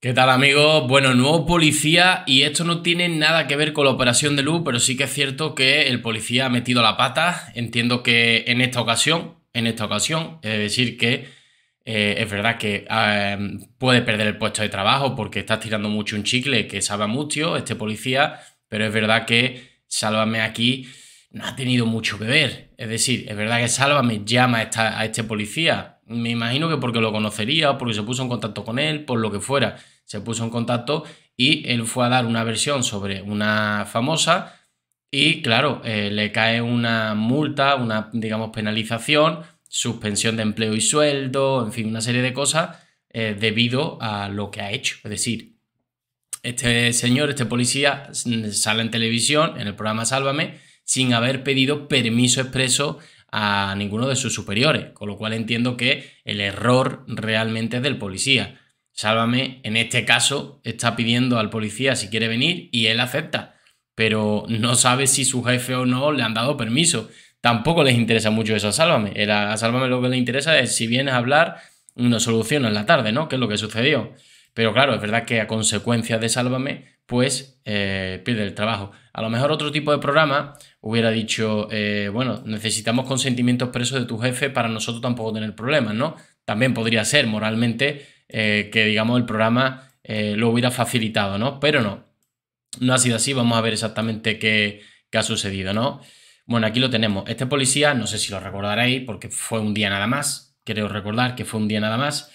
¿Qué tal amigos? Bueno, nuevo policía y esto no tiene nada que ver con la operación de luz, pero sí que es cierto que el policía ha metido la pata. Entiendo que en esta ocasión, en esta ocasión, es decir que eh, es verdad que eh, puede perder el puesto de trabajo porque está tirando mucho un chicle que sabe mucho este policía, pero es verdad que Sálvame aquí no ha tenido mucho que ver. Es decir, es verdad que Sálvame llama a, a este policía me imagino que porque lo conocería, porque se puso en contacto con él, por lo que fuera, se puso en contacto y él fue a dar una versión sobre una famosa y claro, eh, le cae una multa, una, digamos, penalización, suspensión de empleo y sueldo, en fin, una serie de cosas eh, debido a lo que ha hecho. Es decir, este señor, este policía, mm, sale en televisión, en el programa Sálvame, sin haber pedido permiso expreso a ninguno de sus superiores, con lo cual entiendo que el error realmente es del policía. Sálvame, en este caso, está pidiendo al policía si quiere venir y él acepta, pero no sabe si su jefe o no le han dado permiso. Tampoco les interesa mucho eso a Sálvame. A Sálvame lo que le interesa es si vienes a hablar, una solución en la tarde, ¿no? Que es lo que sucedió. Pero claro, es verdad que a consecuencia de Sálvame, pues eh, pierde el trabajo. A lo mejor otro tipo de programa hubiera dicho, eh, bueno, necesitamos consentimiento expreso de tu jefe para nosotros tampoco tener problemas, ¿no? También podría ser moralmente eh, que, digamos, el programa eh, lo hubiera facilitado, ¿no? Pero no, no ha sido así, vamos a ver exactamente qué, qué ha sucedido, ¿no? Bueno, aquí lo tenemos. Este policía, no sé si lo recordaréis, porque fue un día nada más, quiero recordar que fue un día nada más,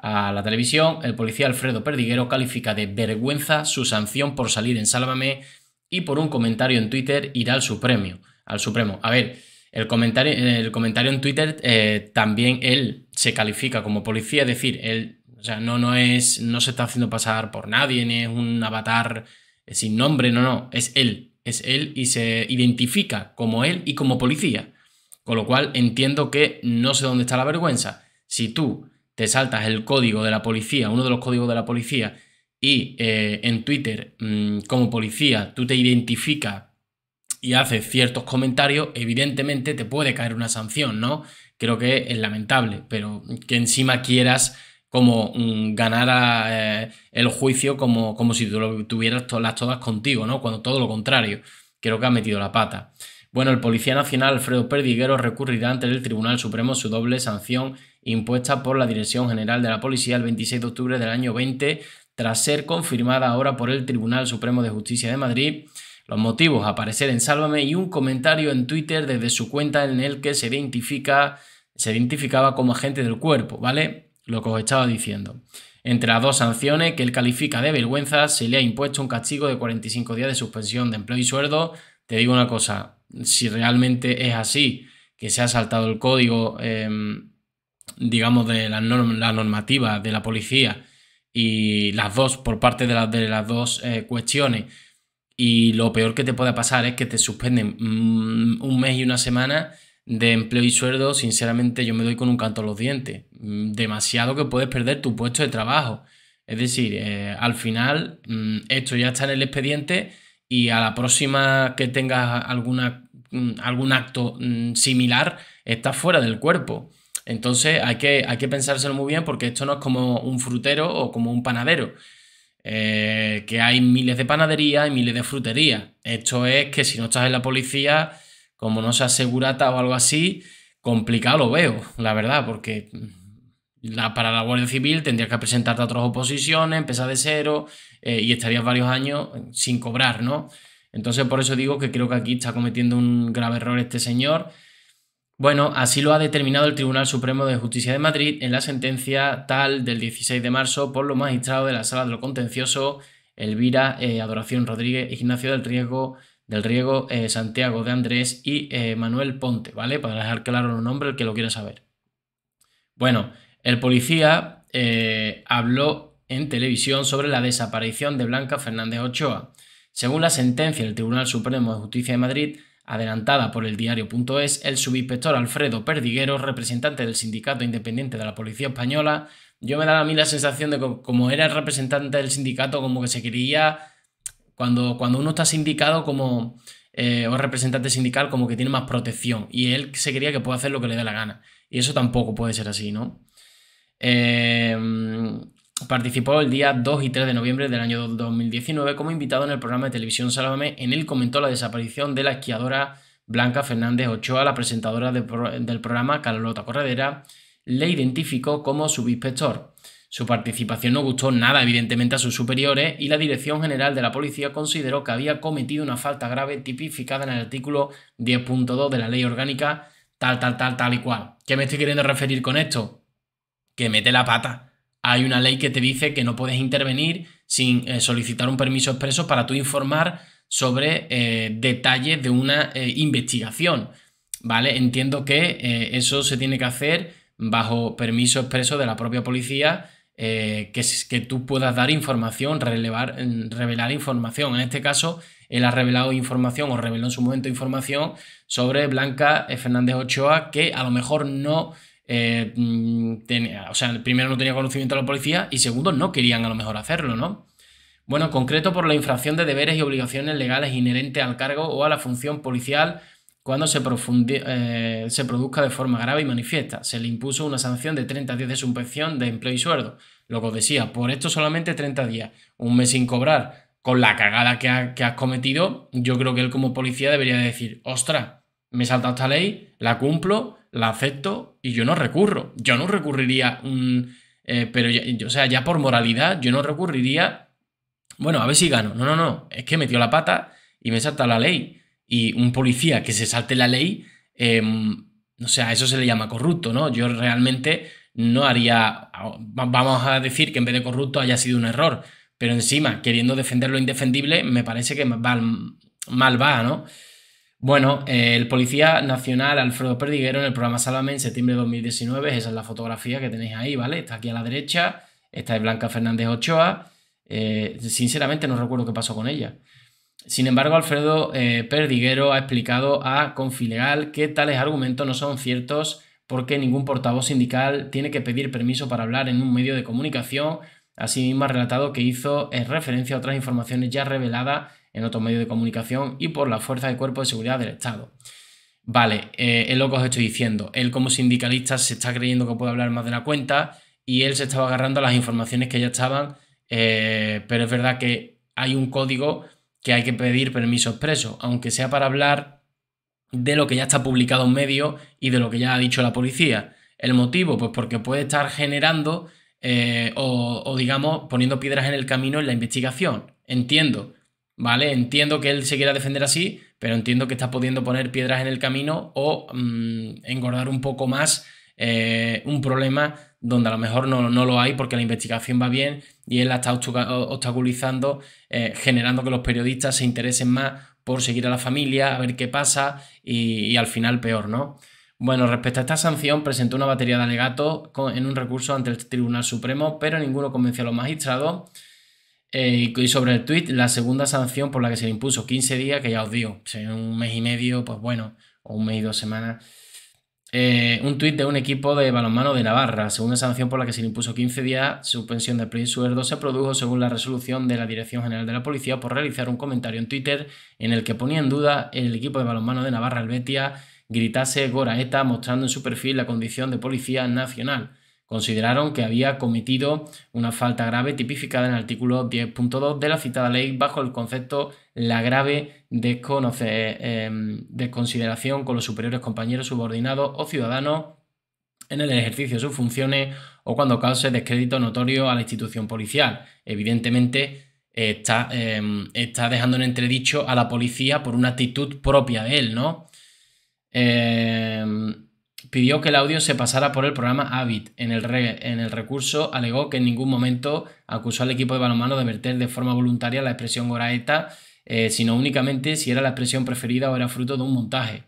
a la televisión, el policía Alfredo Perdiguero califica de vergüenza su sanción por salir en Sálvame y por un comentario en Twitter irá al Supremo. Al Supremo. A ver, el comentario, el comentario en Twitter eh, también él se califica como policía, es decir, él o no, no, es, no se está haciendo pasar por nadie, ni es un avatar eh, sin nombre, no, no, es él, es él y se identifica como él y como policía. Con lo cual entiendo que no sé dónde está la vergüenza. Si tú te saltas el código de la policía, uno de los códigos de la policía, y eh, en Twitter mm, como policía tú te identificas y haces ciertos comentarios, evidentemente te puede caer una sanción, ¿no? Creo que es lamentable, pero que encima quieras como mm, ganar eh, el juicio como, como si tú lo tuvieras todas las todas contigo, ¿no? Cuando todo lo contrario, creo que ha metido la pata. Bueno, el Policía Nacional Alfredo Perdiguero recurrirá ante el Tribunal Supremo su doble sanción impuesta por la Dirección General de la Policía el 26 de octubre del año 20 tras ser confirmada ahora por el Tribunal Supremo de Justicia de Madrid. Los motivos aparecer en Sálvame y un comentario en Twitter desde su cuenta en el que se identifica se identificaba como agente del cuerpo, ¿vale? Lo que os estaba diciendo. Entre las dos sanciones que él califica de vergüenza, se le ha impuesto un castigo de 45 días de suspensión de empleo y sueldo. Te digo una cosa, si realmente es así, que se ha saltado el código, em, digamos, de la normativa de la policía y las dos, por parte de, las de las dos eh, cuestiones. Y lo peor que te pueda pasar es que te suspenden mm, un mes y una semana de empleo y sueldo. Sinceramente, yo me doy con un canto a los dientes. Mm, demasiado que puedes perder tu puesto de trabajo. Es decir, eh, al final, mm, esto ya está en el expediente y a la próxima que tengas alguna, algún acto similar, estás fuera del cuerpo. Entonces hay que, pensárselo muy bien porque esto no es como un frutero o como un panadero. Eh, que hay miles de panaderías y miles de fruterías. Esto es que si no estás en la policía, como no se asegurata o algo así, complicado lo veo, la verdad, porque para la Guardia Civil tendrías que presentarte a otras oposiciones, empezar de cero eh, y estarías varios años sin cobrar, ¿no? Entonces por eso digo que creo que aquí está cometiendo un grave error este señor bueno, así lo ha determinado el Tribunal Supremo de Justicia de Madrid en la sentencia tal del 16 de marzo por los magistrados de la Sala de lo Contencioso, Elvira eh, Adoración Rodríguez, Ignacio del Riego, del Riego eh, Santiago de Andrés y eh, Manuel Ponte, ¿vale? Para dejar claro los nombres, el que lo quiera saber. Bueno, el policía habló en televisión sobre la desaparición de Blanca Fernández Ochoa. Según la sentencia del Tribunal Supremo de Justicia de Madrid, adelantada por el diario.es, el subinspector Alfredo Perdiguero, representante del Sindicato Independiente de la Policía Española, yo me da a mí la sensación de que como era el representante del sindicato, como que se quería, cuando, cuando uno está sindicado como, eh, o representante sindical, como que tiene más protección y él se quería que puede hacer lo que le dé la gana. Y eso tampoco puede ser así, ¿no? Eh, Participó el día 2 y 3 de noviembre del año 2019 como invitado en el programa de televisión Sálvame. En él comentó la desaparición de la esquiadora Blanca Fernández Ochoa, la presentadora del programa Carlota Corredera, le identificó como su subinspector. Su participación no gustó nada, evidentemente, a sus superiores y la Dirección General de la Policía consideró que había cometido una falta grave tipificada en el artículo 10.2 de la Ley Orgánica, tal, tal, tal, tal y cual. ¿Qué me estoy queriendo referir con esto? Que mete la pata hay una ley que te dice que no puedes intervenir sin eh, solicitar un permiso expreso para tú informar sobre eh, detalles de una eh, investigación. ¿Vale? Entiendo que eso se tiene que hacer bajo permiso expreso de la propia policía, que, que, tú puedas dar información, mm, revelar información. En este caso, él ha revelado información o reveló en su momento información sobre Blanca Fernández Ochoa que a lo mejor no eh, mm, o sea, primero no tenía conocimiento de la policía y segundo no querían a lo mejor hacerlo, ¿no? Bueno, en concreto por la infracción de deberes y obligaciones legales inherentes al cargo o a la función policial cuando se, eh, produzca de forma grave y manifiesta. Se le impuso una sanción de 30 días de suspensión de empleo y sueldo. Lo que os decía, por esto solamente 30 días, un mes sin cobrar, con la cagada que, has cometido, yo creo que él como policía debería decir, ostra me he saltado esta ley, la cumplo, la acepto y yo no recurro. Yo no recurriría, eh, pero ya, sea, ya por moralidad, yo no recurriría, bueno, a ver si gano. No, no, no, es que metió la pata y me salta la ley. Y un policía que se salte la ley, no em, o sea, eso se le llama corrupto, ¿no? Yo realmente no haría, vamos a decir que en vez de corrupto haya sido un error, pero encima, queriendo defender lo indefendible, me parece que mal va, ¿no? Bueno, el policía nacional Alfredo Perdiguero en el programa Sálvame en septiembre de 2019, esa es la fotografía que tenéis ahí, ¿vale? Está aquí a la derecha, esta es Blanca Fernández Ochoa, eh, sinceramente no recuerdo qué pasó con ella. Sin embargo, Alfredo eh, Perdiguero ha explicado a Confileal que tales argumentos no son ciertos porque ningún portavoz sindical tiene que pedir permiso para hablar en un medio de comunicación. Asimismo, ha relatado que hizo en eh, referencia a otras informaciones ya reveladas en otros medios de comunicación y por la fuerza de cuerpo de seguridad del Estado. Vale, eh, es lo que os estoy diciendo. Él como sindicalista se está creyendo que puede hablar más de la cuenta y él se estaba agarrando a las informaciones que ya estaban, eh, pero es verdad que hay un código que hay que pedir permiso expreso, aunque sea para hablar de lo que ya está publicado en medio y de lo que ya ha dicho la policía. ¿El motivo? Pues porque puede estar generando eh, o, digamos, poniendo piedras en el camino en la investigación. Entiendo. ¿vale? Entiendo que él se quiera defender así, pero entiendo que está pudiendo poner piedras en el camino o mm, engordar un poco más eh, un problema donde a lo mejor no, lo hay porque la investigación va bien y él la está obstaculizando, eh, generando que los periodistas se interesen más por seguir a la familia, a ver qué pasa y, al final peor, ¿no? Bueno, respecto a esta sanción, presentó una batería de alegatos en un recurso ante el Tribunal Supremo, pero ninguno convenció a los magistrados. Eh, y sobre el tweet, la segunda sanción por la que se le impuso 15 días, que ya os digo, un mes y medio, pues bueno, o un mes y dos semanas. Eh, un tuit de un equipo de balonmano de Navarra. Segunda sanción por la que se le impuso 15 días, suspensión del sueldo se produjo según la resolución de la Dirección General de la Policía por realizar un comentario en Twitter en el que ponía en duda el equipo de balonmano de Navarra, el Betia, gritase Goraeta, mostrando en su perfil la condición de policía nacional. Consideraron que había cometido una falta grave tipificada en el artículo 10.2 de la citada ley bajo el concepto la grave desconoce, em, desconsideración con los superiores compañeros subordinados o ciudadanos en el ejercicio de sus funciones o cuando cause descrédito notorio a la institución policial. Evidentemente, está, em, está dejando en entredicho a la policía por una actitud propia de él, ¿no? Eh, pidió que el audio se pasara por el programa Avid. En el, en el recurso alegó que en ningún momento acusó al equipo de balonmano de verter de forma voluntaria la expresión goraeta, eh, sino únicamente si era la expresión preferida o era fruto de un montaje.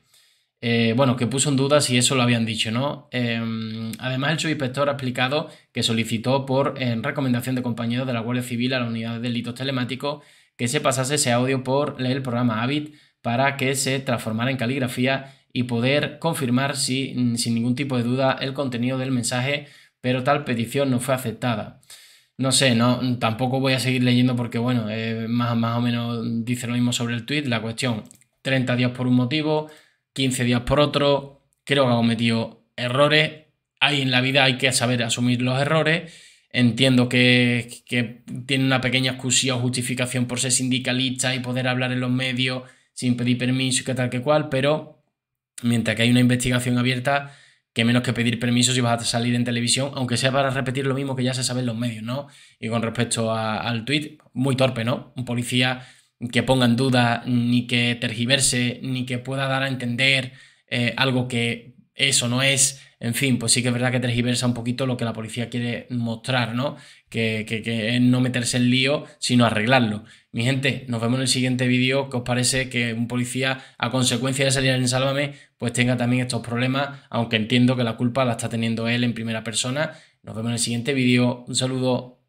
Eh, bueno, que puso en duda si eso lo habían dicho, ¿no? Em, además, el subinspector ha explicado que solicitó por recomendación de compañeros de la Guardia Civil a la Unidad de Delitos Telemáticos que se pasase ese audio por el programa Avid para que se transformara en caligrafía y poder confirmar mm, sin ningún tipo de duda el contenido del mensaje, pero tal petición no fue aceptada. No sé, no, mm, tampoco voy a seguir leyendo porque, bueno, eh, más, más o menos dice lo mismo sobre el tweet. La cuestión, 30 días por un motivo, 15 días por otro, creo que ha cometido errores. Ahí en la vida hay que saber asumir los errores. Entiendo que, tiene una pequeña excusión o justificación por ser sindicalista y poder hablar en los medios sin pedir permiso y que tal que cual, pero Mientras que hay una investigación abierta, que menos que pedir permiso si vas a salir en televisión, aunque sea para repetir lo mismo que ya se sabe en los medios, ¿no? Y con respecto al tuit, muy torpe, ¿no? Un policía que ponga en duda, ni que tergiverse, ni que pueda dar a entender eh, algo que eso, no es, en fin, pues sí que es verdad que tergiversa un poquito lo que la policía quiere mostrar, ¿no? Que, es no meterse en lío, sino arreglarlo. Mi gente, nos vemos en el siguiente vídeo. ¿Qué os parece que un policía, a consecuencia de salir en Sálvame, pues tenga también estos problemas? Aunque entiendo que la culpa la está teniendo él en primera persona. Nos vemos en el siguiente vídeo. Un saludo.